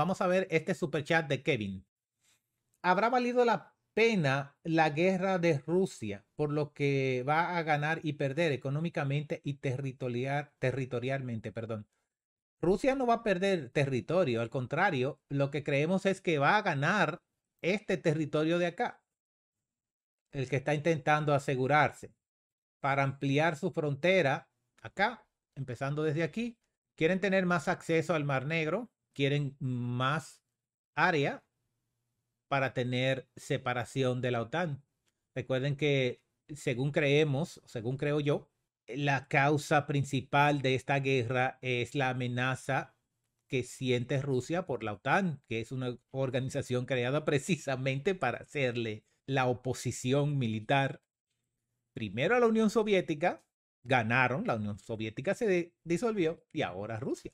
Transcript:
Vamos a ver este super chat de Kevin. ¿Habrá valido la pena la guerra de Rusia por lo que va a ganar y perder económicamente y territorial, territorialmente? Perdón. Rusia no va a perder territorio, al contrario, lo que creemos es que va a ganar este territorio de acá, el que está intentando asegurarse para ampliar su frontera acá, empezando desde aquí. Quieren tener más acceso al Mar Negro, quieren más área para tener separación de la OTAN. Recuerden que, según creemos, según creo yo, la causa principal de esta guerra es la amenaza que siente Rusia por la OTAN, que es una organización creada precisamente para hacerle la oposición militar primero a la Unión Soviética, ganaron, la Unión Soviética se disolvió y ahora Rusia.